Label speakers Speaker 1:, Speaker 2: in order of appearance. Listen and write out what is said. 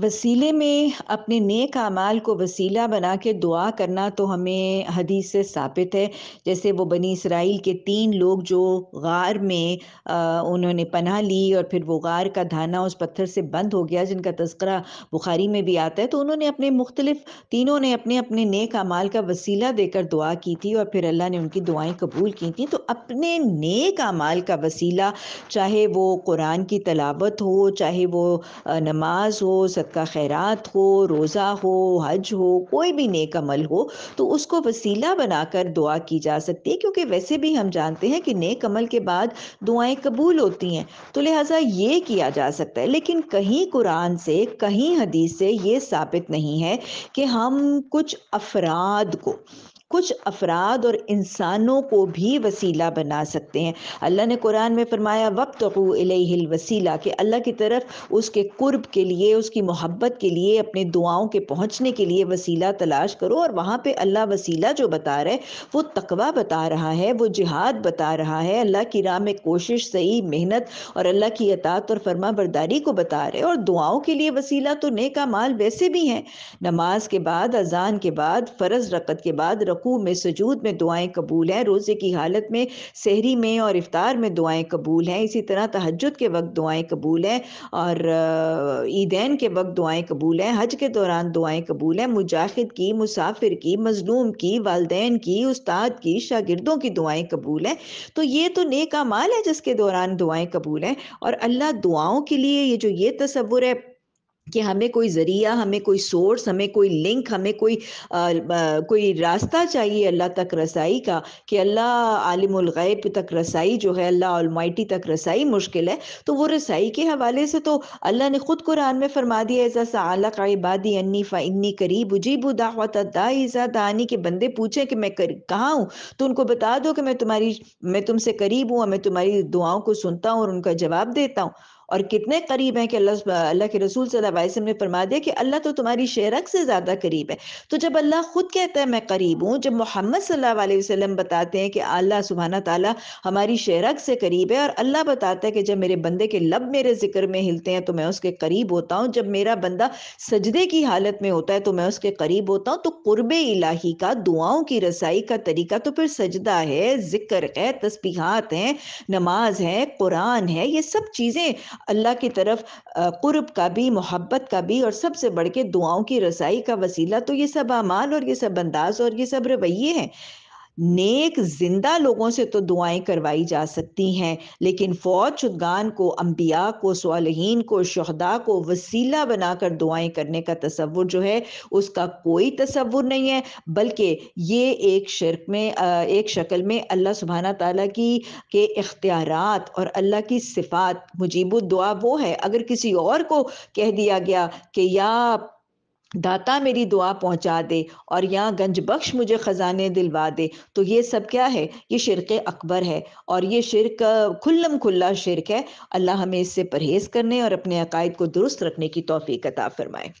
Speaker 1: वसीले में अपने नेक अमाल को वसीला बना के दुआ करना तो हमें हदीस से साबित है जैसे वो बनी इसराइल के तीन लोग जो गार में आ, उन्होंने पनाह ली और फिर वो गार का धाना उस पत्थर से बंद हो गया जिनका तस्करा बुखारी में भी आता है तो उन्होंने अपने मुख्तलिफ तीनों ने अपने अपने नेक अमाल का वसीला देकर दुआ की थी और फिर अल्लाह ने उनकी दुआएँ कबूल की थी तो अपने नेक अमाल का वसीला चाहे वो कुरान की तलावत हो चाहे वो नमाज हो सदका खैरात हो रोज़ा हो हज हो कोई भी नेक अमल हो तो उसको वसीला बनाकर दुआ की जा सकती है क्योंकि वैसे भी हम जानते हैं कि नेक अमल के बाद दुआएं कबूल होती हैं तो लिहाजा ये किया जा सकता है लेकिन कहीं कुरान से कहीं हदीस से ये साबित नहीं है कि हम कुछ अफराद को कुछ अफराद और इंसानों को भी वसीला बना सकते हैं अल्लाह ने कुरान में फरमाया वक्त वसीला कि अल्लाह की तरफ उसके कुर्ब के लिए उसकी मोहब्बत के लिए अपने दुआओं के पहुँचने के लिए वसीला तलाश करो और वहाँ पर अल्लाह वसीला जो बता रहे वो तकवा बता रहा है वो जिहाद बता रहा है अल्लाह की राह में कोशिश सही मेहनत और अल्लाह की अतात और फर्मा बरदारी को बता रहे और दुआओं के लिए वसीला तो नेका माल वैसे भी हैं नमाज के बाद अजान के बाद फ़र्ज रकत के बाद रक रकू में सजूद में दुआएं कबूल हैं रोज़े की हालत में सहरी में और इफ़ार में दुआएं कबूल हैं इसी तरह तहजद के वक्त दुआएं कबूल हैं और ईदैन के वक्त दुआएं कबूल हैं हज के दौरान दुआएं कबूल हैं मुजाहिद की मुसाफिर की मजलूम की वालदेन की उस्ताद की शागिर्दों की दुआएं कबूल हैं तो ये तो नेक अमाल है जिसके दौरान दुआएं कबूल हैं और अल्लाह दुआओं के लिए ये जो ये तस्वुर है कि हमें कोई ज़रिया हमें कोई सोर्स हमें कोई लिंक हमें कोई आ, आ, कोई रास्ता चाहिए अल्लाह तक रसाई का कि अल्लाह गैब तक रसाई जो है अल्लाह अलमाइटी तक रसाई मुश्किल है तो वो रसाई के हवाले से तो अल्लाह ने ख़ुद कुरान में फ़रमा दिया ऐसा आला का इबादी अन्नी इन्नी करीब उजीब दावतदा दानी के बंदे पूछें कि मैं कहाँ हूँ तो उनको बता दो कि मैं तुम्हारी मैं तुमसे करीब हूँ मैं तुम्हारी दुआओं को सुनता हूँ और उनका जवाब देता हूँ और कितने करीब हैं कि अल्लाह के रसूल सल्लाम ने फरमा दिया कि अल्लाह तो तुम्हारी शेरक से ज़्यादा करीब है तो जब अल्लाह खुद कहता है मैं करीब हूँ जब मोहम्मद सल्ला वसम बताते हैं कि अल्लाह सुबहाना ताली हमारी शेरक से करीब है और अल्लाह बताता है कि जब मेरे बंदे के लब मेरे जिक्र में हिलते हैं तो मैं उसके करीब होता हूँ जब मेरा बंदा सजदे की हालत में होता है तो मैं उसके करीब होता हूँ तो कुर्ब इलाही का दुआओं की रसाई का तरीका तो फिर सजदा है जिक्र है तस्बीहात हैं नमाज है कुरान है ये सब चीज़ें अल्लाह की तरफ कुर्ब का भी मोहब्बत का भी और सबसे बढ़ के दुआओं की रसाई का वसीला तो ये सब अमाल और ये सब अंदाज और ये सब रवैये हैं नेक जिंदा लोगों से तो दुआएं करवाई जा सकती हैं लेकिन फौज शुदगान को अम्बिया को सालहीन को शहदा को वसीला बनाकर दुआएं करने का तस्वुर जो है उसका कोई तस्वुर नहीं है बल्कि ये एक शर्क में एक शक्ल में अल्लाह सुबहाना तला की के इख्तियारत और अल्लाह की सिफात मुजीब दुआ वो है अगर किसी और को कह दिया गया कि या दाता मेरी दुआ पहुंचा दे और यहाँ गंज बख्श मुझे ख़जाने दिलवा दे तो ये सब क्या है ये शिरक अकबर है और ये शिरक खुल्लम खुल्ला शिरक है अल्लाह हमें इससे परहेज़ करने और अपने अकायद को दुरुस्त रखने की तोफ़ी कता फरमाए